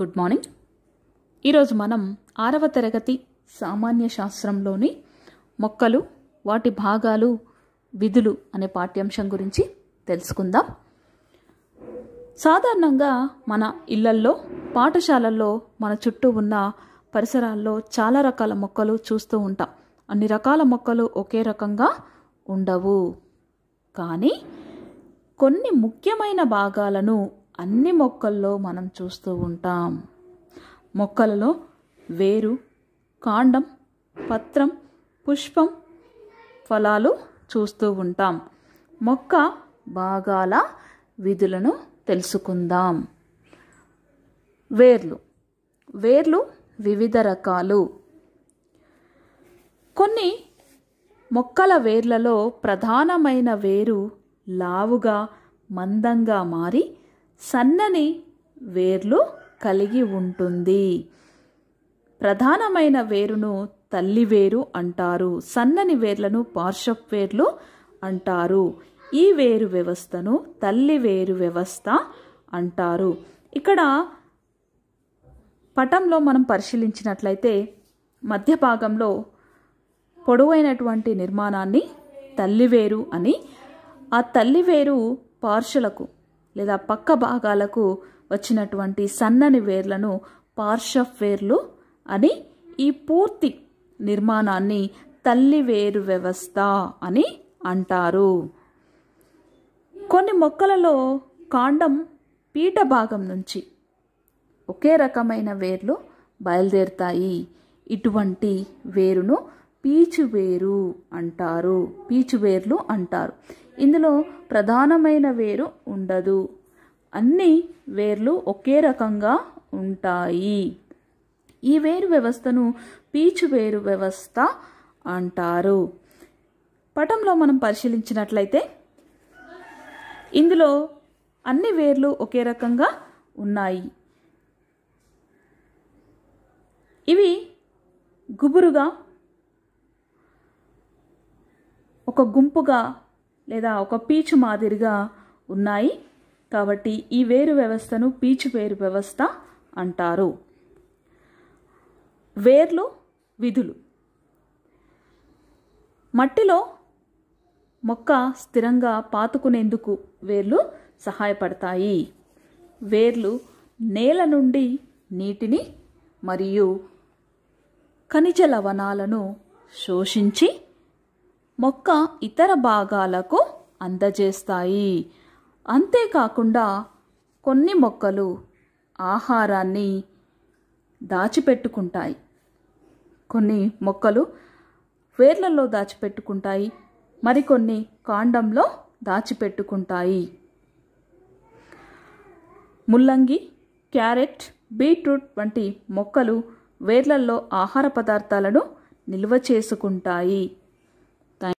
good morning ఈరోజు మనం ఆరవ తరగతి సామాన్య శాస్త్రంలోని మొక్కలు వాటి భాగాలు విధులు అనే పాఠ్యాంశం గురించి తెలుసుకుందాం సాధారణంగా మన ఇళ్లల్లో పాఠశాలల్లో మన చుట్టూ ఉన్న పరిసరాల్లో చాలా రకాల మొక్కలు చూస్తూ ఉంటాం అన్ని రకాల మొక్కలు ఒకే రకంగా ఉండవు కానీ కొన్ని ముఖ్యమైన భాగాలను అన్ని మొక్కల్లో మనం చూస్తూ ఉంటాం మొక్కలలో వేరు కాండం పత్రం పుష్పం ఫలాలు చూస్తూ ఉంటాం మొక్క భాగాల విధులను తెలుసుకుందాం వేర్లు వేర్లు వివిధ రకాలు కొన్ని మొక్కల వేర్లలో ప్రధానమైన వేరు లావుగా మందంగా మారి సన్నని వేర్లు కలిగి ఉంటుంది ప్రధానమైన వేరును తల్లి వేరు అంటారు సన్నని వేర్లను పార్షప్ వేర్లు అంటారు ఈ వేరు వ్యవస్థను తల్లి వేరు వ్యవస్థ అంటారు ఇక్కడ పటంలో మనం పరిశీలించినట్లయితే మధ్య భాగంలో పొడవైనటువంటి నిర్మాణాన్ని తల్లివేరు అని ఆ తల్లివేరు పార్షలకు లేదా పక్క భాగాలకు వచ్చినటువంటి సన్నని వేర్లను పార్షఫ్ వేర్లు అని ఈ పూర్తి నిర్మాణాన్ని తల్లి వేరు వ్యవస్థ అని అంటారు కొన్ని మొక్కలలో కాండం పీట భాగం నుంచి ఒకే రకమైన వేర్లు బయలుదేరుతాయి ఇటువంటి వేరును పీచువేరు అంటారు పీచువేర్లు అంటారు ఇందులో ప్రధానమైన వేరు ఉండదు అన్ని వేర్లు ఒకే రకంగా ఉంటాయి ఈ వేరు వ్యవస్థను పీచు వేరు వ్యవస్థ అంటారు పటంలో మనం పరిశీలించినట్లయితే ఇందులో అన్ని వేర్లు ఒకే రకంగా ఉన్నాయి ఇవి గుబురుగా ఒక గుంపుగా లేదా ఒక పీచు మాదిరిగా ఉన్నాయి కాబట్టి ఈ వేరు వ్యవస్థను పీచు వేరు వ్యవస్థ అంటారు వేర్లు విధులు మట్టిలో మొక్క స్థిరంగా పాతుకునేందుకు వేర్లు సహాయపడతాయి వేర్లు నేల నుండి నీటిని మరియు ఖనిజ లవణాలను శోషించి మొక్క ఇతర భాగాలకు అందజేస్తాయి అంతేకాకుండా కొన్ని మొక్కలు ఆహారాన్ని దాచిపెట్టుకుంటాయి కొన్ని మొక్కలు వేర్లలో దాచిపెట్టుకుంటాయి మరికొన్ని కాండంలో దాచిపెట్టుకుంటాయి ముల్లంగి క్యారెట్ బీట్రూట్ వంటి మొక్కలు వేర్లల్లో ఆహార పదార్థాలను నిల్వ చేసుకుంటాయి